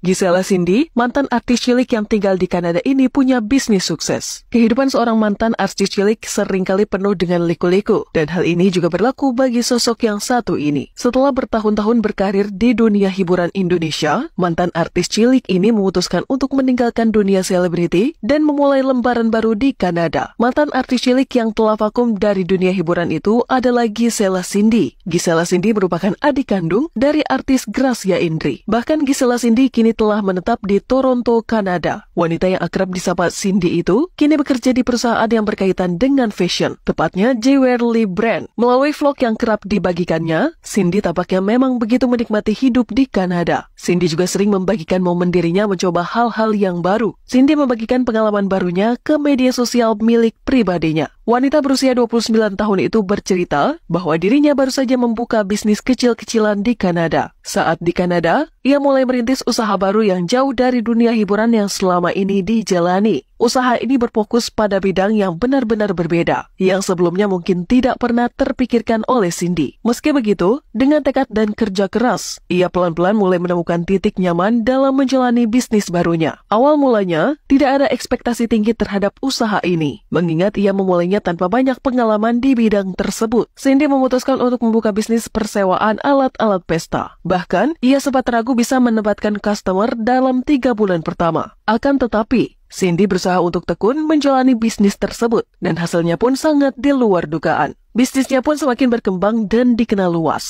Gisela Cindy, mantan artis cilik yang tinggal di Kanada ini punya bisnis sukses. Kehidupan seorang mantan artis cilik seringkali penuh dengan liku-liku, dan hal ini juga berlaku bagi sosok yang satu ini. Setelah bertahun-tahun berkarir di dunia hiburan Indonesia, mantan artis cilik ini memutuskan untuk meninggalkan dunia selebriti dan memulai lembaran baru di Kanada. Mantan artis cilik yang telah vakum dari dunia hiburan itu adalah Gisela Cindy. Gisela Cindy merupakan adik kandung dari artis Gracia Indri. Bahkan Gisela Cindy kini kini telah menetap di Toronto, Kanada. Wanita yang akrab disapa Cindy itu kini bekerja di perusahaan yang berkaitan dengan fashion, tepatnya Jewelry Brand. Melalui vlog yang kerap dibagikannya, Cindy tampaknya memang begitu menikmati hidup di Kanada. Cindy juga sering membagikan momen dirinya mencoba hal-hal yang baru. Cindy membagikan pengalaman barunya ke media sosial milik pribadinya. Wanita berusia 29 tahun itu bercerita bahwa dirinya baru saja membuka bisnis kecil-kecilan di Kanada. Saat di Kanada, ia mulai merintis usaha baru yang jauh dari dunia hiburan yang selama ini dijalani. Usaha ini berfokus pada bidang yang benar-benar berbeda, yang sebelumnya mungkin tidak pernah terpikirkan oleh Cindy. Meski begitu, dengan tekad dan kerja keras, ia pelan-pelan mulai menemukan titik nyaman dalam menjalani bisnis barunya. Awal mulanya, tidak ada ekspektasi tinggi terhadap usaha ini, mengingat ia memulainya tanpa banyak pengalaman di bidang tersebut. Cindy memutuskan untuk membuka bisnis persewaan alat-alat pesta. Bahkan, ia sempat ragu bisa menempatkan customer dalam tiga bulan pertama. Akan tetapi, Cindy berusaha untuk tekun menjalani bisnis tersebut dan hasilnya pun sangat di luar dugaan. Bisnisnya pun semakin berkembang dan dikenal luas.